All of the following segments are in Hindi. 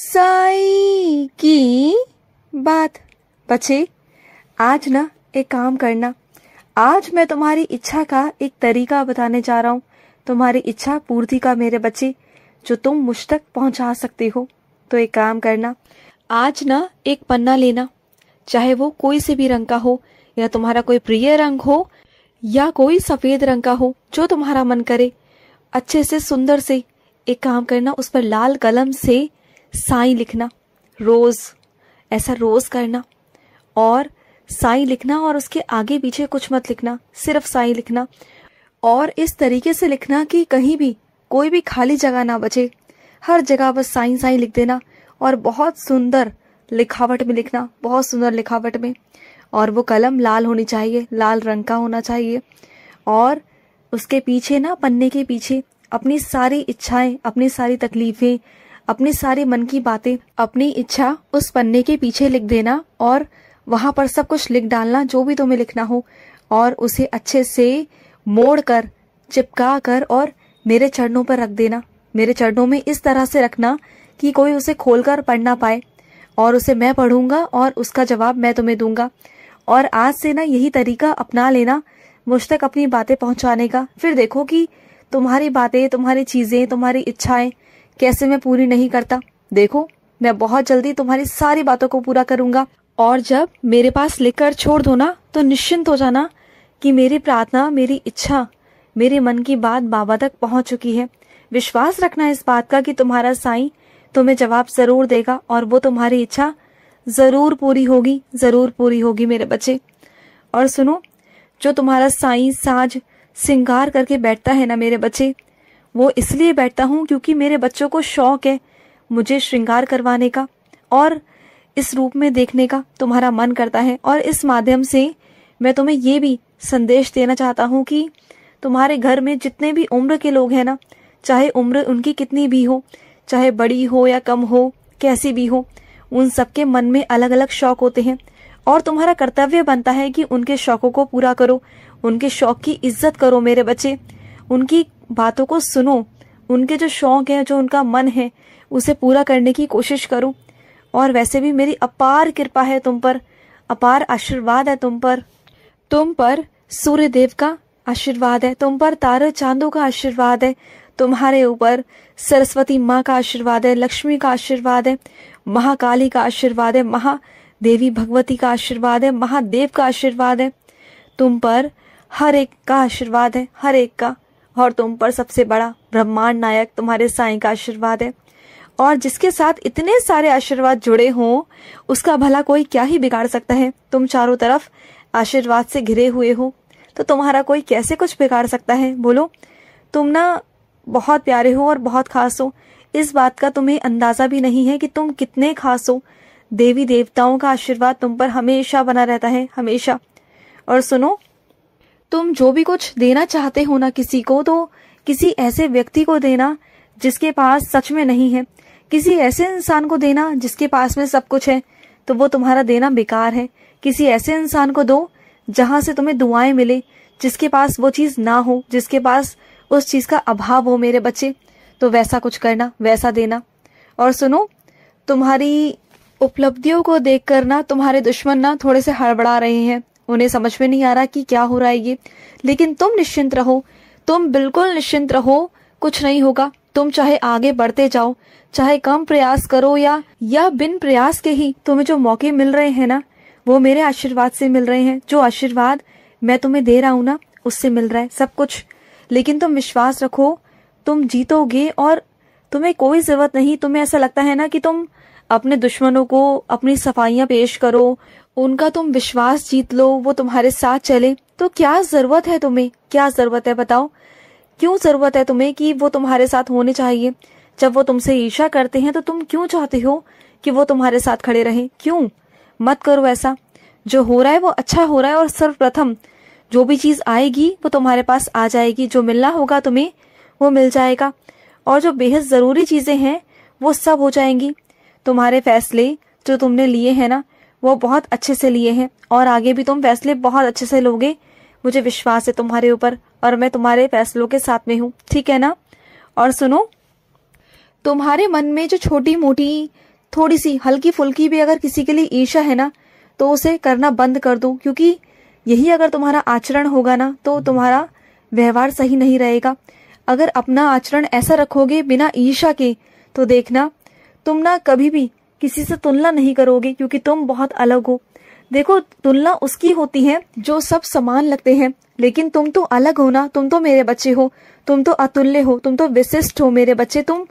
साई की बात बच्चे आज ना एक काम करना आज मैं तुम्हारी इच्छा का एक तरीका बताने जा रहा हूँ तुम्हारी इच्छा पूर्ति का मेरे बच्चे जो तुम मुझ तक पहुँचा सकते हो तो एक काम करना आज ना एक पन्ना लेना चाहे वो कोई से भी रंग का हो या तुम्हारा कोई प्रिय रंग हो या कोई सफेद रंग का हो जो तुम्हारा मन करे अच्छे से सुंदर से एक काम करना उस पर लाल कलम से साई लिखना रोज़ ऐसा रोज़ करना और साई लिखना और उसके आगे पीछे कुछ मत लिखना सिर्फ साई लिखना और इस तरीके से लिखना कि कहीं भी कोई भी खाली जगह ना बचे हर जगह बस साई साई लिख देना और बहुत सुंदर लिखावट में लिखना बहुत सुंदर लिखावट में और वो कलम लाल होनी चाहिए लाल रंग का होना चाहिए और उसके पीछे ना पन्ने के पीछे अपनी सारी इच्छाएं अपनी सारी तकलीफ़ें अपने सारे मन की बातें अपनी इच्छा उस पन्ने के पीछे लिख देना और वहां पर सब कुछ लिख डालना जो भी तुम्हें लिखना हो और उसे अच्छे से मोड़ कर चिपका कर और मेरे चरणों पर रख देना मेरे चरणों में इस तरह से रखना कि कोई उसे खोलकर पढ़ ना पाए और उसे मैं पढ़ूंगा और उसका जवाब मैं तुम्हें दूंगा और आज से ना यही तरीका अपना लेना मुझ तक अपनी बातें पहुंचाने का फिर देखो कि तुम्हारी बातें तुम्हारी चीजें तुम्हारी इच्छाएं कैसे मैं पूरी नहीं करता देखो मैं बहुत जल्दी तुम्हारी सारी बातों को पूरा करूंगा और जब मेरे पास लिखकर छोड़ दो ना तो निश्चिंत हो जाना कि मेरी प्रार्थना मेरी इच्छा मेरे मन की बात बाबा तक पहुंच चुकी है विश्वास रखना इस बात का कि तुम्हारा साईं तुम्हें जवाब जरूर देगा और वो तुम्हारी इच्छा जरूर पूरी होगी जरूर पूरी होगी मेरे बच्चे और सुनो जो तुम्हारा साई साज सिंगार करके बैठता है ना मेरे बच्चे वो इसलिए बैठता हूँ क्योंकि मेरे बच्चों को शौक है मुझे श्रृंगार करवाने का और इस रूप में देखने का तुम्हारा मन करता है और इस माध्यम से मैं तुम्हें ये भी संदेश देना चाहता हूँ कि तुम्हारे घर में जितने भी उम्र के लोग हैं ना चाहे उम्र उनकी कितनी भी हो चाहे बड़ी हो या कम हो कैसी भी हो उन सबके मन में अलग अलग शौक होते हैं और तुम्हारा कर्तव्य बनता है कि उनके शौकों को पूरा करो उनके शौक की इज्जत करो मेरे बच्चे उनकी बातों को सुनूं उनके जो शौक है जो उनका मन है उसे पूरा करने की कोशिश करूं और वैसे भी मेरी अपार कृपा है तुम पर अपार आशीर्वाद है तुम पर तुम पर सूर्य देव का आशीर्वाद है तुम पर तारे चांदों का आशीर्वाद है तुम्हारे ऊपर सरस्वती माँ का आशीर्वाद है लक्ष्मी का आशीर्वाद है महाकाली का आशीर्वाद है महादेवी भगवती का आशीर्वाद है महादेव का आशीर्वाद है तुम पर हर एक का आशीर्वाद है हर एक का और तुम पर सबसे बड़ा ब्रह्मांड नायक तुम्हारे साई का आशीर्वाद है और जिसके साथ इतने सारे आशीर्वाद जुड़े हों उसका भला कोई क्या ही बिगाड़ सकता है तुम चारों तरफ आशीर्वाद से घिरे हुए हो तो तुम्हारा कोई कैसे कुछ बिगाड़ सकता है बोलो तुम ना बहुत प्यारे हो और बहुत खास हो इस बात का तुम्हें अंदाजा भी नहीं है कि तुम कितने खास हो देवी देवताओं का आशीर्वाद तुम पर हमेशा बना रहता है हमेशा और सुनो तुम जो भी कुछ देना चाहते हो ना किसी को तो किसी ऐसे व्यक्ति को देना जिसके पास सच में नहीं है किसी ऐसे इंसान को देना जिसके पास में सब कुछ है तो वो तुम्हारा देना बेकार है किसी ऐसे इंसान को दो जहां से तुम्हें दुआएं मिले जिसके पास वो चीज ना हो जिसके पास उस चीज का अभाव हो मेरे बच्चे तो वैसा कुछ करना वैसा देना और सुनो तुम्हारी उपलब्धियों को देख कर ना तुम्हारे दुश्मन ना थोड़े से हड़बड़ा रहे हैं उन्हें समझ में नहीं आ रहा कि क्या हो रहा है ये लेकिन तुम निश्चिंत रहो तुम बिल्कुल निश्चिंत रहो कुछ नहीं होगा तुम चाहे आगे बढ़ते जाओ चाहे कम प्रयास करो या या बिन प्रयास के ही तुम्हें जो मौके मिल रहे हैं ना वो मेरे आशीर्वाद से मिल रहे हैं जो आशीर्वाद मैं तुम्हें दे रहा हूँ ना उससे मिल रहा है सब कुछ लेकिन तुम विश्वास रखो तुम जीतोगे और तुम्हें कोई जरूरत नहीं तुम्हें ऐसा लगता है ना कि तुम अपने दुश्मनों को अपनी सफाइयां पेश करो उनका तुम विश्वास जीत लो वो तुम्हारे साथ चले तो क्या जरूरत है तुम्हें क्या जरूरत है बताओ क्यों जरूरत है तुम्हें कि वो तुम्हारे साथ होने चाहिए जब वो तुमसे ईर्षा करते हैं तो तुम क्यों चाहते हो कि वो तुम्हारे साथ खड़े रहे क्यों मत करो ऐसा जो हो रहा है वो अच्छा हो रहा है और सर्वप्रथम जो भी चीज आएगी वो तुम्हारे पास आ जाएगी जो मिलना होगा तुम्हें वो मिल जाएगा और जो बेहद ज़रूरी चीज़ें हैं वो सब हो जाएंगी तुम्हारे फैसले जो तुमने लिए हैं ना वो बहुत अच्छे से लिए हैं और आगे भी तुम फैसले बहुत अच्छे से लोगे मुझे विश्वास है तुम्हारे ऊपर और मैं तुम्हारे फैसलों के साथ में हूँ ठीक है ना और सुनो तुम्हारे मन में जो छोटी मोटी थोड़ी सी हल्की फुल्की भी अगर किसी के लिए ईर्षा है ना तो उसे करना बंद कर दो क्योंकि यही अगर तुम्हारा आचरण होगा ना तो तुम्हारा व्यवहार सही नहीं रहेगा अगर अपना आचरण ऐसा रखोगे बिना ईर्षा के तो देखना तुम ना कभी भी किसी से तुलना नहीं करोगे क्योंकि तुम बहुत अलग हो देखो तुलना उसकी होती है जो सब समान लगते हैं लेकिन तुम तो अलग हो ना तुम तो मेरे बच्चे हो तुम तो अतुल्य हो तुम तो विशिष्ट हो मेरे बच्चे तुम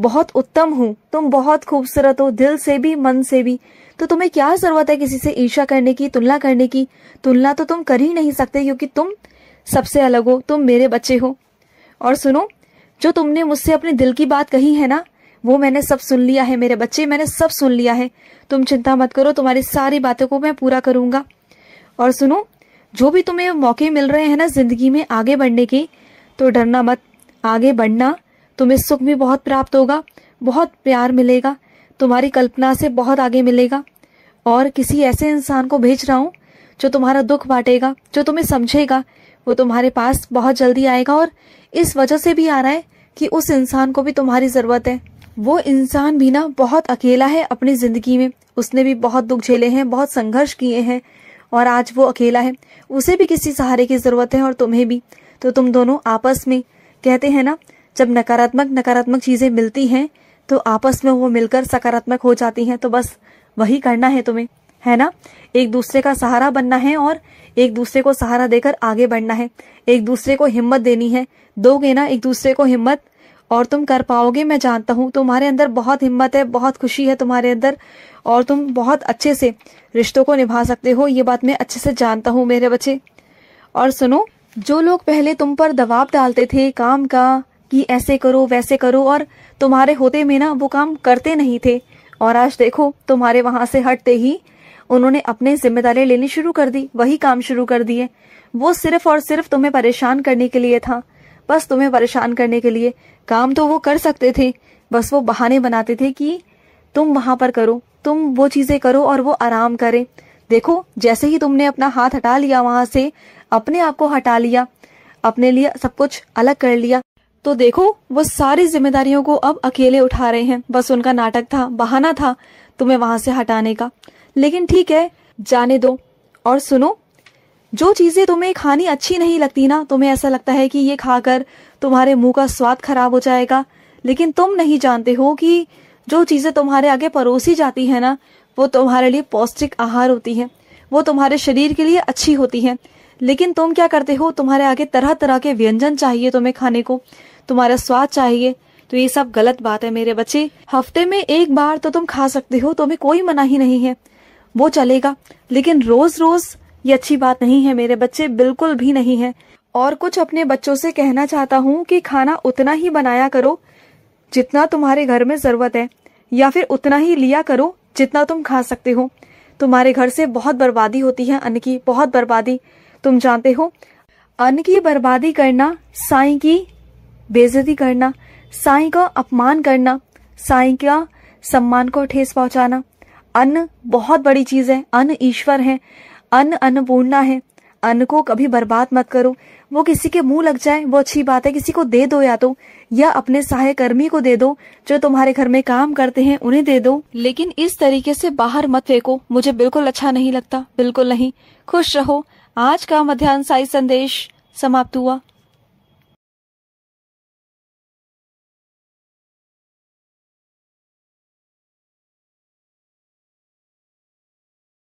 बहुत उत्तम हो तुम बहुत खूबसूरत हो दिल से भी मन से भी तो तुम्हें क्या जरूरत है किसी से ईर्षा करने की तुलना करने की तुलना तो तुम कर ही नहीं सकते क्योंकि तुम सबसे अलग हो तुम मेरे बच्चे हो और सुनो जो तुमने मुझसे अपने दिल की बात कही है ना वो मैंने सब सुन लिया है मेरे बच्चे मैंने सब सुन लिया है तुम चिंता मत करो तुम्हारी सारी बातों को मैं पूरा करूंगा और सुनो जो भी तुम्हें मौके मिल रहे हैं ना जिंदगी में आगे बढ़ने के तो डरना मत आगे बढ़ना तुम्हें सुख भी बहुत प्राप्त होगा बहुत प्यार मिलेगा तुम्हारी कल्पना से बहुत आगे मिलेगा और किसी ऐसे इंसान को भेज रहा हूँ जो तुम्हारा दुख बांटेगा जो तुम्हें समझेगा वो तुम्हारे पास बहुत जल्दी आएगा और इस वजह से भी आ रहा है कि उस इंसान को भी तुम्हारी ज़रूरत है वो इंसान भी ना बहुत अकेला है अपनी ज़िंदगी में उसने भी बहुत दुख झेले हैं बहुत संघर्ष किए हैं और आज वो अकेला है उसे भी किसी सहारे की ज़रूरत है और तुम्हें भी तो तुम दोनों आपस में कहते हैं ना जब नकारात्मक नकारात्मक चीज़ें मिलती हैं तो आपस में वो मिलकर सकारात्मक हो जाती हैं तो बस वही करना है तुम्हें है ना एक दूसरे का सहारा बनना है और एक दूसरे को सहारा देकर आगे बढ़ना है एक दूसरे को हिम्मत देनी है दोगे ना एक दूसरे को हिम्मत और तुम कर पाओगे मैं जानता हूँ तुम्हारे अंदर बहुत हिम्मत है बहुत खुशी है तुम्हारे अंदर और तुम बहुत अच्छे से रिश्तों को निभा सकते हो ये बात मैं अच्छे से जानता हूँ मेरे बच्चे और सुनो जो लोग पहले तुम पर दबाव डालते थे काम का कि ऐसे करो वैसे करो और तुम्हारे होते में ना वो काम करते नहीं थे और आज देखो तुम्हारे वहां से हटते ही उन्होंने अपने जिम्मेदारी लेनी शुरू कर दी वही काम शुरू कर दिए वो सिर्फ और सिर्फ तुम्हें परेशान करने के लिए था बस तुम्हें परेशान करने के लिए काम तो वो कर सकते थे बस वो बहाने बनाते थे कि तुम वहां पर करो तुम वो चीजें करो और वो आराम करे देखो जैसे ही तुमने अपना हाथ हटा लिया वहां से अपने आप को हटा लिया अपने लिए सब कुछ अलग कर लिया तो देखो वो सारी जिम्मेदारियों को अब अकेले उठा रहे हैं बस उनका नाटक था बहाना था तुम्हें वहां से हटाने का लेकिन ठीक है जाने दो और सुनो जो चीज़ें तुम्हें खानी अच्छी नहीं लगती ना तुम्हें ऐसा लगता है कि ये खाकर तुम्हारे मुंह का स्वाद खराब हो जाएगा लेकिन तुम नहीं जानते हो कि जो चीज़ें तुम्हारे आगे परोसी जाती है ना वो तुम्हारे लिए पौष्टिक आहार होती है वो तुम्हारे शरीर के लिए अच्छी होती है लेकिन तुम क्या करते हो तुम्हारे आगे तरह तरह के व्यंजन चाहिए तुम्हें खाने को तुम्हारा स्वाद चाहिए तो ये सब गलत बात है मेरे बच्चे हफ्ते में एक बार तो तुम खा सकते हो तुम्हें कोई मना ही नहीं है वो चलेगा लेकिन रोज रोज ये अच्छी बात नहीं है मेरे बच्चे बिल्कुल भी नहीं है और कुछ अपने बच्चों से कहना चाहता हूँ कि खाना उतना ही बनाया करो जितना तुम्हारे घर में ज़रूरत है या फिर उतना ही लिया करो जितना तुम खा सकते हो तुम्हारे घर से बहुत बर्बादी होती है अन्न की बहुत बर्बादी तुम जानते हो अन्न की बर्बादी करना साई की बेजती करना साई का अपमान करना साई का सम्मान को ठेस पहुंचाना अन्न बहुत बड़ी चीज है अन्न ईश्वर है अन्न अन्नपूर्णा है अन्न को कभी बर्बाद मत करो वो किसी के मुंह लग जाए वो अच्छी बात है किसी को दे दो या तो या अपने सहायकर्मी को दे दो जो तुम्हारे घर में काम करते हैं उन्हें दे दो लेकिन इस तरीके से बाहर मत फेंको मुझे बिल्कुल अच्छा नहीं लगता बिल्कुल नहीं खुश रहो आज का मध्यान्ह साई संदेश समाप्त हुआ